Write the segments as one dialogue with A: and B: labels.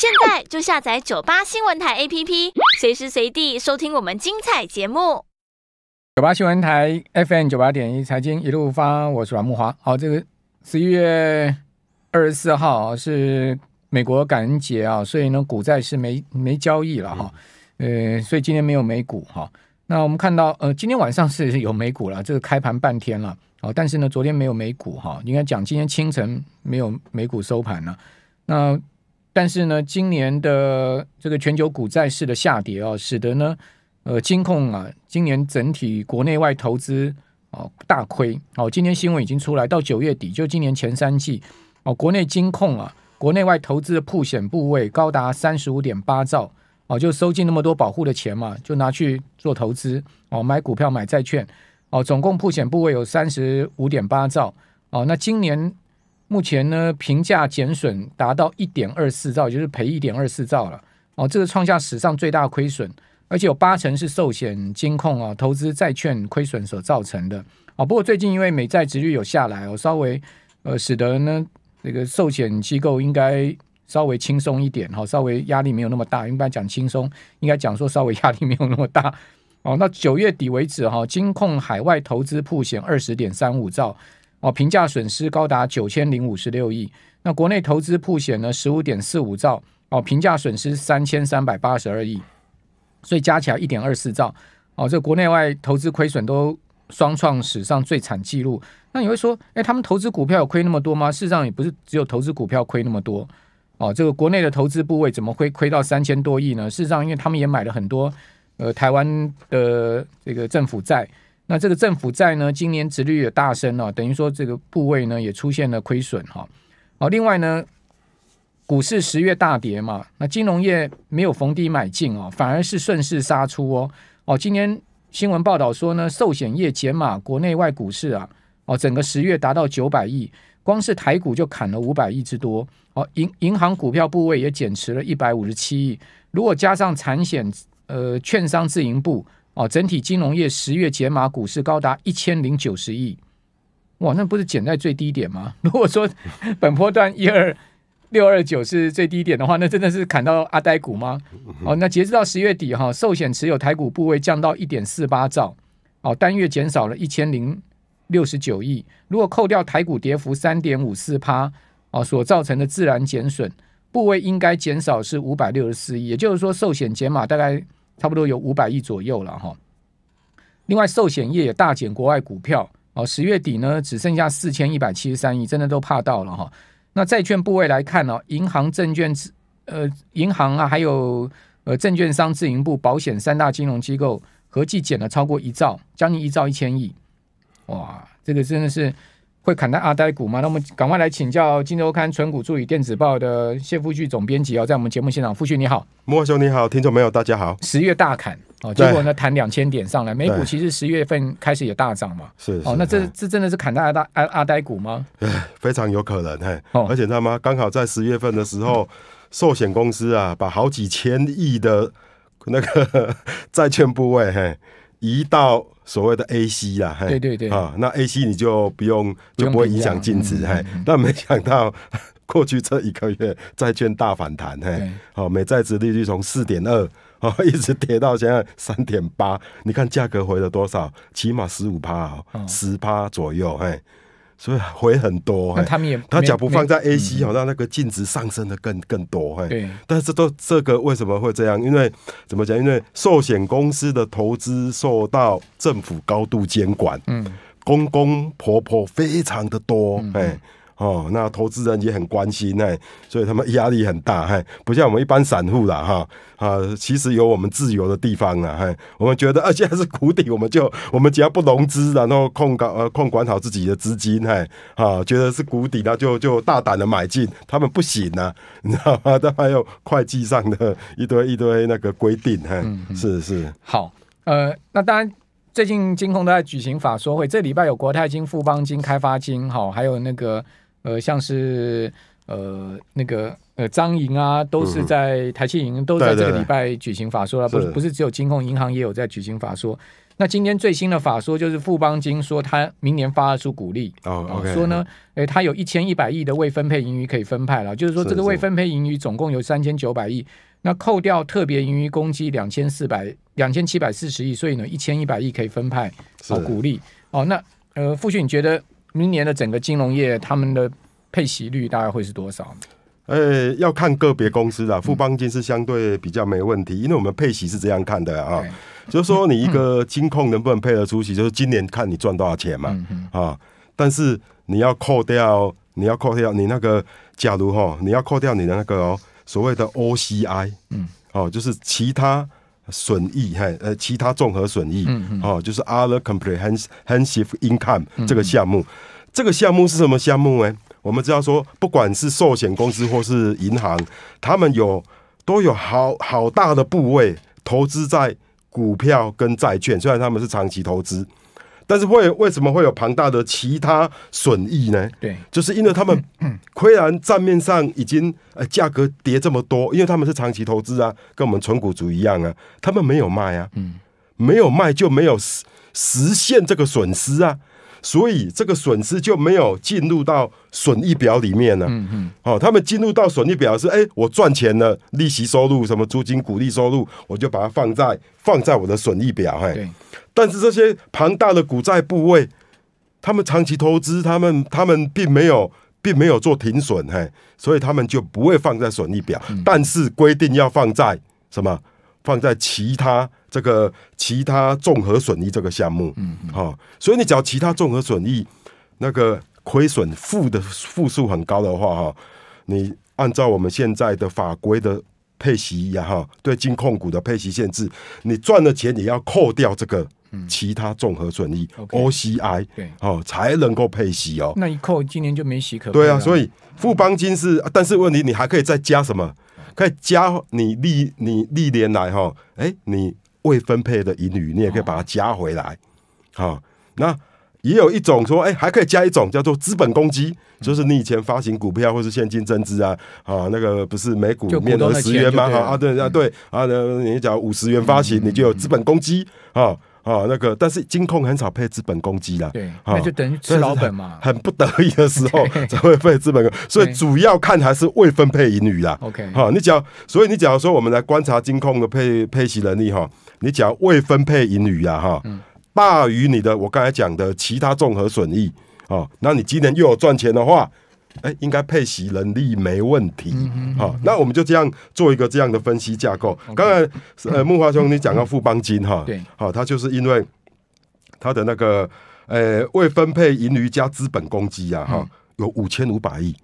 A: 现在就下载九八新闻台 APP，随时随地收听我们精彩节目。九八新闻台 FM 九八点一，财经一路发，我是阮木华。好，这个十一月二十四号是美国感恩节啊，所以呢，股债是没没交易了哈。呃，所以今天没有美股哈。那我们看到，呃，今天晚上是有美股了，这个开盘半天了。哦。但是呢，昨天没有美股哈，应该讲今天清晨没有美股收盘了。那但是呢，今年的这个全球股债市的下跌啊，使得呢，呃，金控啊，今年整体国内外投资哦大亏哦。今天新闻已经出来，到九月底就今年前三季哦，国内金控啊，国内外投资的破险部位高达三十五点八兆哦，就收进那么多保护的钱嘛，就拿去做投资哦，买股票买债券哦，总共破险部位有三十五点八兆哦，那今年。目前呢，平价减损达到一点二四兆，就是赔一点二四兆了。哦，这个创下史上最大亏损，而且有八成是寿险金控啊投资债券亏损所造成的。啊，不过最近因为美债殖率有下来，哦，稍微呃使得呢，这个寿险机构应该稍微轻松一点哈，稍微压力没有那么大。一般讲轻松，应该讲说稍微压力没有那么大。哦，那九月底为止哈，金控海外投资破险二十点三五兆。哦，评价损失高达九千零五十六亿，那国内投资普险呢十五点四五兆，哦，评价损失三千三百八十二亿，所以加起来一点二四兆，哦，这国内外投资亏损都双创史上最惨纪录。那你会说，哎，他们投资股票亏那么多吗？事实上，也不是只有投资股票亏那么多，哦，这个国内的投资部位怎么亏亏到三千多亿呢？事实上，因为他们也买了很多呃台湾的这个政府债。那这个政府债呢，今年殖率也大升了，等于说这个部位呢也出现了亏损哈。哦，另外呢，股市十月大跌嘛，那金融业没有逢低买进哦，反而是顺势杀出哦。哦，今天新闻报道说呢，寿险业减码国内外股市啊，哦，整个十月达到九百亿，光是台股就砍了五百亿之多。哦，银银行股票部位也减持了一百五十七亿，如果加上产险呃券商自营部。哦，整体金融业十月减码股市高达一千零九十亿，哇，那不是减在最低点吗？如果说本波段一二六二九是最低点的话，那真的是砍到阿呆股吗？哦，那截至到十月底哈，寿险持有台股部位降到一点四八兆，哦，单月减少了一千零六十九亿。如果扣掉台股跌幅三点五四趴，哦，所造成的自然减损部位应该减少是五百六十四亿，也就是说，寿险减码大概。差不多有五百亿左右了哈。另外，寿险业也大减，国外股票哦，十月底呢只剩下四千一百七十三亿，真的都怕到了哈。那债券部位来看呢，银行、证券呃银行啊，还有呃证券商自营部、保险三大金融机构合计减了超过一兆，将近一兆一千亿，哇，这个真的是。会砍到阿呆股吗？那我们赶快来请教《金周刊存股助理电子报》的谢富俊总编辑哦，在我们节目现场，富旭你好，莫兄你好，听众朋友大家好。十月大砍哦，结果呢，弹两千点上来，美股其实十月份开始也大涨嘛。是哦，那这这真的是砍到阿呆阿阿呆股吗？
B: 非常有可能嘿，而且他妈刚好在十月份的时候，寿险公司啊，把好几千亿的那个 债券部位嘿移到。所谓的 A C 啊，对对对，啊，那 A C 你就不用，就不会影响净值，嘿。但没想到 过去这一个月债券大反弹，嘿，好，美债值利率从四点二啊 一直跌到现在三点八，你看价格回了多少？起码十五趴，十趴左右，嘿。所以回很多，他们也，他假不放在 A C 好让那个净值上升的更更多，对。但是都这个为什么会这样？因为怎么讲？因为寿险公司的投资受到政府高度监管，公公婆婆非常的多，哎。哦，那投资人也很关心，那所以他们压力很大，嗨，不像我们一般散户啦，哈啊，其实有我们自由的地方了，嗨，我们觉得而且还是谷底，我们就我们只要不融资，然后控高呃控管好自己的资金，哈，啊，觉得是谷底，那就就大胆的买进，他们不行啊，你知道吗？他还有会计上的一堆一堆那个规定，哈，是是
A: 好呃，那当然最近金控都在举行法说会，这礼拜有国泰金、富邦金、开发金，哈，还有那个。呃，像是呃那个呃张营啊，都是在台庆营都在这个礼拜举行法说了，不是不是只有金控银行也有在举行法说。那今天最新的法说就是富邦金说，他明年发出股利，说呢，哎，他有一千一百亿的未分配盈余可以分派了，就是说，这个未分配盈余总共有三千九百亿，那扣掉特别盈余公积两千四百两千七百四十亿，所以呢，一千一百亿可以分派股利。哦，那呃傅旭你觉得？明年的整个金融业，他们的配息率大概会是多少？
B: 呃，要看个别公司的富邦金是相对比较没问题，因为我们配息是这样看的啊，就是说你一个金控能不能配得出息，就是今年看你赚多少钱嘛啊，但是你要扣掉，你要扣掉你那个，假如哈，你要扣掉你的那个哦，所谓的 OCI，嗯，哦，就是其他。损益，哈，呃，其他综合损益，哦，就是 other comprehensive income 这个项目，这个项目是什么项目呢？我们知道说，不管是寿险公司或是银行，他们有都有好好大的部位投资在股票跟债券，虽然他们是长期投资。但是会为什么会有庞大的其他损益呢？对，就是因为他们虽然账面上已经呃价格跌这么多，因为他们是长期投资啊，跟我们纯股族一样啊，他们没有卖啊，嗯，没有卖就没有实实现这个损失啊。所以这个损失就没有进入到损益表里面了。嗯嗯，哦，他们进入到损益表是，哎，我赚钱了，利息收入、什么租金、股利收入，我就把它放在放在我的损益表。哎，但是这些庞大的股债部位，他们长期投资，他们他们并没有并没有做停损，嘿，所以他们就不会放在损益表，但是规定要放在什么？放在其他这个其他综合损益这个项目，嗯，好，所以你只要其他综合损益那个亏损负的负数很高的话，哈，你按照我们现在的法规的配息呀，哈，对金控股的配息限制，你赚的钱也要扣掉这个其他综合损益 OCI，对，哦，才能够配息哦。
A: 那一扣，今年就没息可对啊，所以
B: 富邦金是，但是问题你还可以再加什么？可以加你历你历年来哈，哎，你未分配的盈余，你也可以把它加回来，好，那也有一种说，哎，还可以加一种叫做资本公积，就是你以前发行股票或是现金增资啊，啊，那个不是每股面额十元吗？哈，啊对啊对，啊，你讲五十元发行，你就有资本公积啊。啊，那个，但是金控很少配资本攻击啦。对，那就
A: 等于吃老本嘛，
B: 很不得已的时候 才会配资本。所以主要看还是未分配盈余啦。OK，好，你假要，所以你假如说我们来观察金控的配配息能力哈，你假要未分配盈余啊哈大于你的我刚才讲的其他综合损益啊，那你今年又有赚钱的话。哎，应该配息能力没问题。嗯嗯。好，那我们就这样做一个这样的分析架构。刚才呃，木华兄，你讲到富邦金哈，对，好，他就是因为他的那个呃未分配盈余加资本公积啊，哈，有五千五百亿。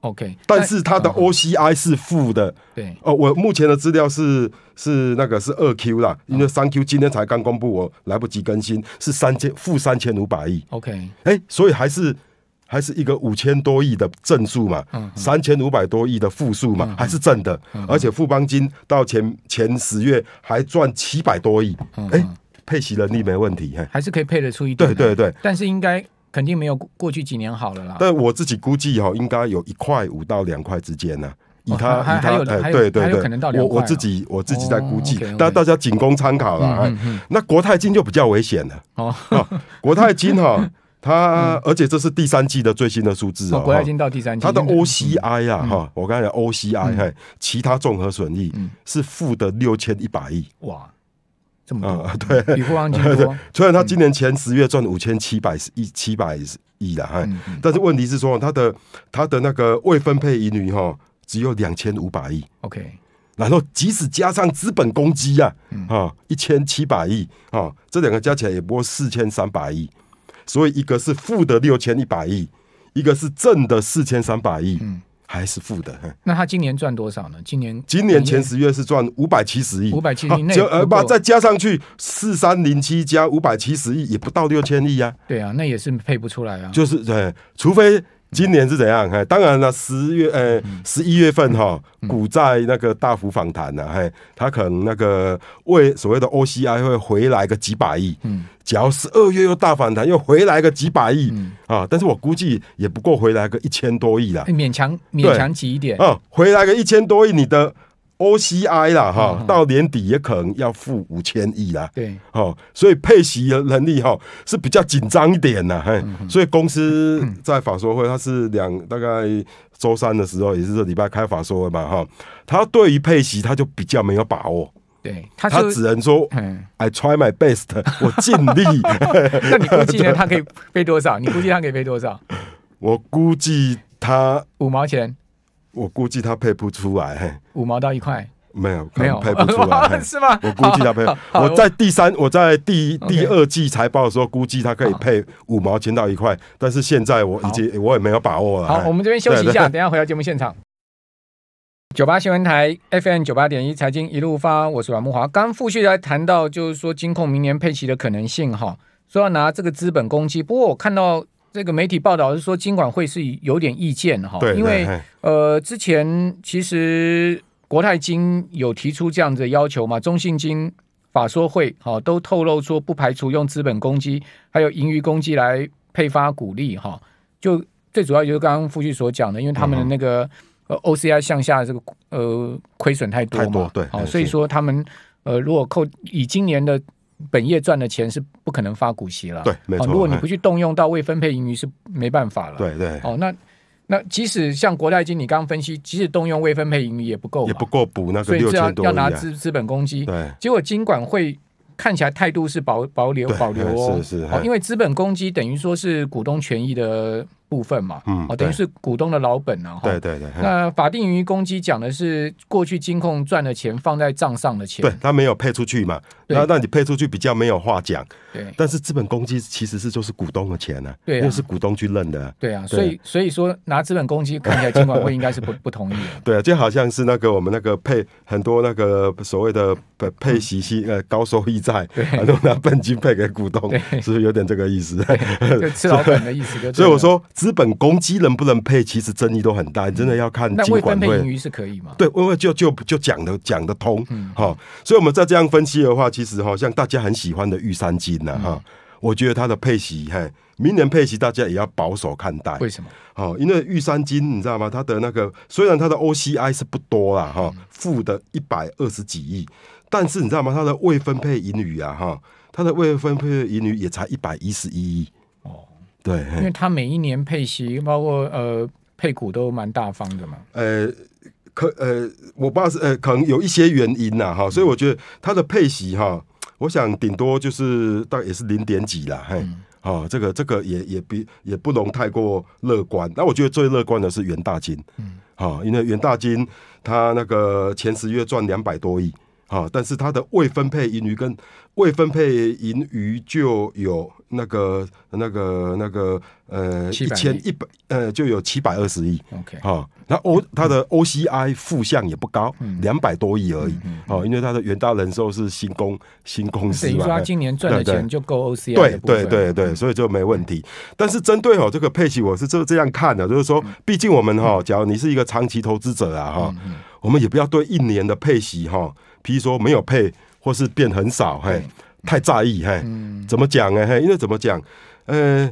A: OK。但是
B: 他的 OCI 是负的。对。哦，我目前的资料是是那个是二 Q 啦，因为三 Q 今天才刚公布，我来不及更新，是三千负三千五百亿。OK。哎，所以还是。还是一个五千多亿的正数嘛，三千五百多亿的负数嘛，还是正的，而且富邦金到前前十月还赚七百多亿，哎，配息能力没问题，还是可以配得出一对对对，
A: 但是应该肯定没有过去几年好了啦。
B: 但我自己估计哈，应该有一块五到两块之间呢，以他以他对对对，我我自己我自己在估计，但大家仅供参考啦。那国泰金就比较危险了。哦，国泰金哈。它而且这是第三季的最新的数字啊，已经到第三季。它的 OCI 啊，哈，我刚才 OCI，嘿，其他综合损益是负的六千一百亿。哇，这么多啊？对。比富旺就说，虽然他今年前十月赚五千七百亿七百亿了，哈，但是问题是说，他的他的那个未分配盈余哈，只有两千五百亿。OK，然后即使加上资本公积啊，啊，一千七百亿啊，这两个加起来也不过四千三百亿。所以一个是负的六千一百亿，一个是正的四千三百亿，嗯，还是负的。
A: 那他今年赚多少呢？今年今年前
B: 十月是赚五百七十亿，五百七十，就呃把再加上去四三零七加五百七十亿，也不到六千亿啊。
A: 对啊，那也是配不出来啊。
B: 就是对，除非。今年是怎样？嘿，当然了，十月、呃，十一月份哈，股债那个大幅反弹了，嘿，它可能那个为所谓的 O C I 会回来个几百亿，嗯，只要十二月又大反弹，又回来个几百亿，嗯啊，但是我估计也不够回来个一千多亿啦。
A: 勉强勉强挤一点，嗯，
B: 回来个一千多亿你的。OCI 啦哈，到年底也可能要负五千亿啦。对，好，所以配息的能力哈是比较紧张一点呐。所以公司在法说会，他是两大概周三的时候，也是这礼拜开法说嘛哈。他对于配息，他就比较没有把握。
A: 对，他只能
B: 说 I try my best，我尽力。那你估计呢？他
A: 可以飞多少？你估计他可以飞多少？
B: 我估计他五毛钱。我估计他配不出来，
A: 五毛到一块
B: 没有没有配不出来 是吗？我估计他配，我在第三我在第第二季财报的时候估计他可以配五毛钱到一块，但是现在我已经我也没有把握了。好，我们这边休息一下，等
A: 下回到节目现场。九八新闻台 FM 九八点一财经一路发，我是阮木华。刚复续来谈到就是说金控明年配齐的可能性哈，说要拿这个资本攻击，不过我看到。这个媒体报道是说，金管会是有点意见哈，因为呃，之前其实国泰金有提出这样的要求嘛，中信金、法说会哈都透露说不排除用资本攻击还有盈余攻击来配发股利哈。就最主要就是刚刚富旭所讲的，因为他们的那个呃 OCI 向下这个呃亏损太多嘛，对，啊，所以说他们呃如果扣以今年的。本业赚的钱是不可能发股息了，对，没错。如果你不去动用到未分配盈余，是没办法了。对对。哦，那那即使像国泰金你刚刚分析，即使动用未分配盈余也不够，也
B: 不够补那个六千多亿，要拿资
A: 资本公积。对。结果金管会看起来态度是保保留保留哦，是是，因为资本公积等于说是股东权益的。部分嘛，嗯，哦，等于是股东的老本了，
B: 对对对。那
A: 法定盈余公积讲的是过去金控赚的钱放在账上的钱，对，
B: 他没有配出去嘛，那那你配出去比较没有话讲，对。但是资本公积其实是就是股东的钱呢，对，那是股东去认的，对啊。所以
A: 所以说拿资本公积看起来金管会应该是不不同意，
B: 对，啊，就好像是那个我们那个配很多那个所谓的配息息呃高收益债，反正拿本金配给股东，是不是有点这个意思？吃老本的意思，所以我说。资本公积能不能配，其实争议都很大，你真的要看。金管会。配是可以吗？对，因为就就就讲的讲得通哈，所以我们在这样分析的话，其实哈，像大家很喜欢的玉山金呐哈，我觉得它的配息哈，明年配息大家也要保守看待。为什么？哦，因为玉山金你知道吗？它的那个虽然它的 OCI 是不多啦哈，负的一百二十几亿，但是你知道吗？它的未分配盈余啊哈，它的未分配盈余也才一百一十一亿。对，因为
A: 他每一年配息，包括呃配股都蛮大方的嘛。
B: 呃，可呃，我不知道是呃，可能有一些原因呐哈。所以我觉得他的配息哈，我想顶多就是大概也是零点几了，嘿，啊，这个这个也也比也不容太过乐观。那我觉得最乐观的是元大金，嗯，啊，因为元大金他那个前十月赚两百多亿，啊，但是他的未分配盈余跟未分配盈余就有。那个、那个、那个，呃，一千一百，呃，就有七百二十亿，OK，好，那 O 它的 OCI 负向也不高，两百多亿而已，好，因为它的元大人寿是新公新公司嘛，等于说今年赚的钱就
A: 够 OCI 对对对
B: 对，所以就没问题。但是针对哦这个配息，我是这这样看的，就是说，毕竟我们哈，假如你是一个长期投资者啊哈，我们也不要对一年的配息哈，譬如说没有配或是变很少，嘿。太在意，嘿，怎么讲呢？嘿，因为怎么讲，呃，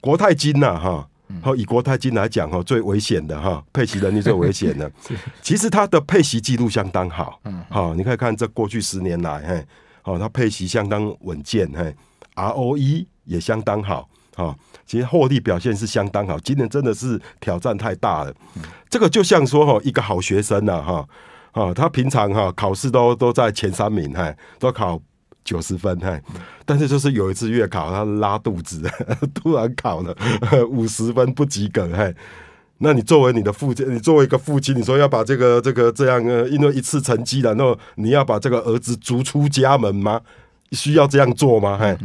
B: 国泰金呐，哈，好，以国泰金来讲，哈，最危险的哈，配息能力最危险的。其实它的配息记录相当好，嗯，好，你可以看这过去十年来，嘿，哦，它配息相当稳健，嘿，ROE 也相当好，哈，其实获利表现是相当好。今年真的是挑战太大了，这个就像说哈，一个好学生呐，哈，啊，他平常哈考试都都在前三名，嘿，都考。九十分嘿，但是就是有一次月考，他拉肚子，突然考了 五十分不及格嘿。那你作为你的父亲，你作为一个父亲，你说要把这个这个这样呃，因为一次成绩然后你要把这个儿子逐出家门吗？需要这样做吗？嘿，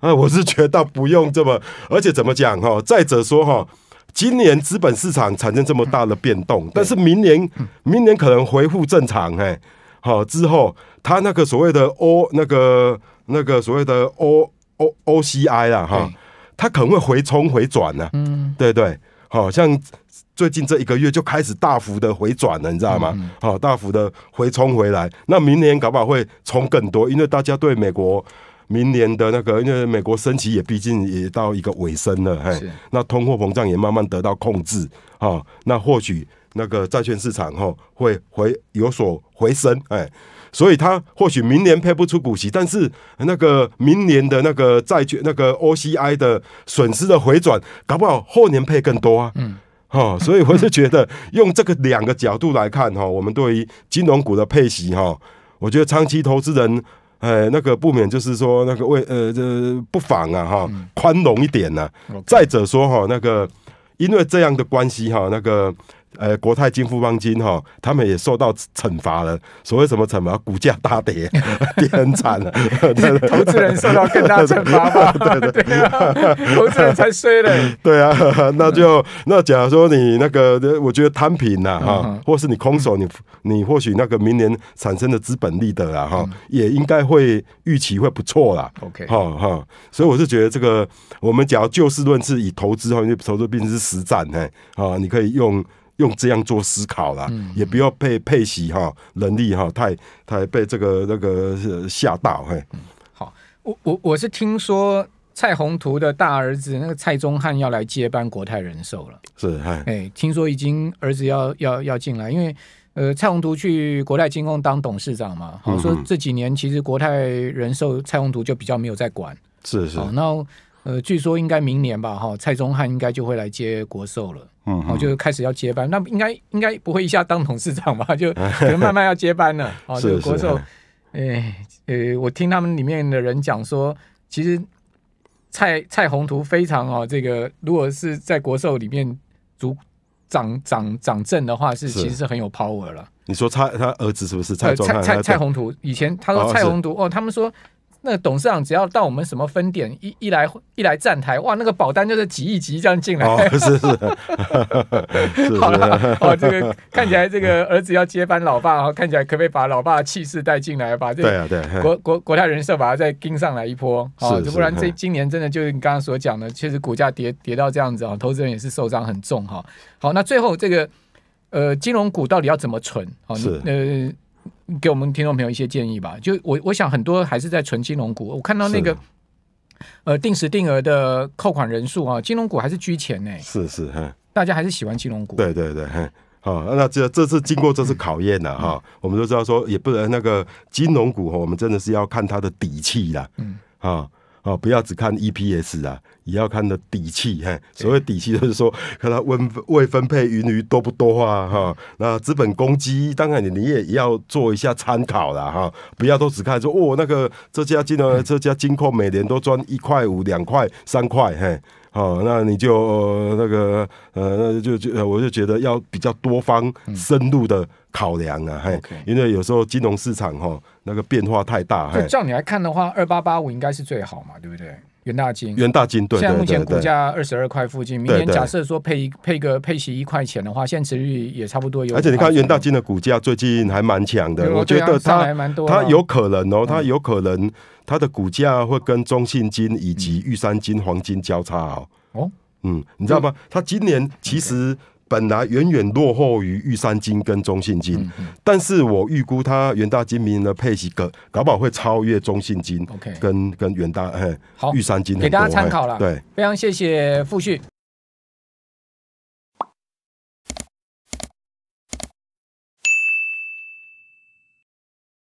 B: 啊，我是觉得不用这么，而且怎么讲哈？再者说哈，今年资本市场产生这么大的变动，但是明年明年可能恢复正常嘿，好之后。他那个所谓的 O 那个那个所谓的 O O O C I 啦哈，他可能会回冲回转呢。嗯，对对，好像最近这一个月就开始大幅的回转了，你知道吗？好，大幅的回冲回来。那明年搞不好会冲更多，因为大家对美国明年的那个，因为美国升旗也毕竟也到一个尾声了，嘿，那通货膨胀也慢慢得到控制啊，那或许那个债券市场哈会回有所回升，哎。所以他或许明年配不出股息，但是那个明年的那个债券那个 OCI 的损失的回转，搞不好后年配更多啊。嗯，哦，所以我是觉得用这个两个角度来看哈，我们对于金融股的配息哈，我觉得长期投资人呃那个不免就是说那个为呃呃不防啊哈，宽容一点呢。再者说哈，那个因为这样的关系哈，那个。呃，国泰金富邦金哈，他们也受到惩罚了。所谓什么惩罚？股价大跌，跌很惨了。投资人受到更大惩罚，对的，对
A: 投资人才衰了。
B: 对啊，那就那假如说你那个，我觉得摊平了哈，或是你空手，你你或许那个明年产生的资本利得啊哈，也应该会预期会不错啦。OK，哈哈，所以我是觉得这个，我们只要就事论事，以投资哈，因为投资毕竟是实战呢，啊，你可以用。用这样做思考了，也不要被配喜哈能力哈太太被这个那个吓到
A: 嘿。好，我我我是听说蔡宏图的大儿子那个蔡宗汉要来接班国泰人寿了。是哎，听说已经儿子要要要进来，因为呃蔡宏图去国泰金控当董事长嘛，好说这几年其实国泰人寿蔡宏图就比较没有在管。是是，那。呃，据说应该明年吧，哈，蔡宗汉应该就会来接国寿了，嗯，我就开始要接班。那应该应该不会一下当董事长吧，就可能慢慢要接班了。哦，这 个国寿，哎，呃，我听他们里面的人讲说，其实蔡蔡宏图非常哦，这个如果是在国寿里面主掌掌掌政的话，是其实是很有 power 了。
B: 你说他他儿子是不是蔡蔡蔡蔡宏图以前他说蔡宏
A: 图哦，他们说。那个董事长只要到我们什么分点一一来一来站台，哇，那个保单就是几亿几这样进来。哦，是
B: 是，好了，哦，这个
A: 看起来这个儿子要接班老爸啊，看起来可不可以把老爸的气势带进来，把这国国国泰人寿把它再跟上来一波啊？不然这今年真的就是你刚刚所讲的，确实股价跌跌到这样子啊，投资人也是受伤很重哈。好，那最后这个呃，金融股到底要怎么存？哦，呃。给我们听众朋友一些建议吧。就我我想，很多还是在存金融股。我看到那个呃定时定额的扣款人数啊，金融股还是居前呢。是是，大家还是喜欢金融股。
B: 对对对，哈，好，那这这次经过这次考验了哈，我们都知道说，也不能那个金融股，我们真的是要看它的底气了。嗯，啊。哦，不要只看 EPS 啊，也要看的底气。嘿，所谓底气就是说，看它未未分配盈余多不多啊，哈。那资本公积，当然你你也要做一下参考了哈。不要都只看说，哦，那个这家金融这家金控每年都赚一块五、两块、三块，嘿。好，那你就那个呃，那就就我就觉得要比较多方深入的考量啊，嘿。因为有时候金融市场哈。那个变化太大，就照
A: 你来看的话，二八八五应该是最好嘛，对不对？元大
B: 金，元大金，对，现在目前股
A: 价二十二块附近。明年假设说配一配个配息一块钱的话，现值率也差不多有。而且你看元大
B: 金的股价最近还蛮强的，我觉得它还蛮多，它有可能哦，它有可能它的股价会跟中信金以及玉山金黄金交叉哦。哦，嗯，你知道吗？它今年其实。本来远远落后于玉山金跟中信金，但是我预估它元大金明的配息可搞不好会超越中信金，跟跟远大、玉山金，给大家参考了。对，
A: 非常谢谢傅旭。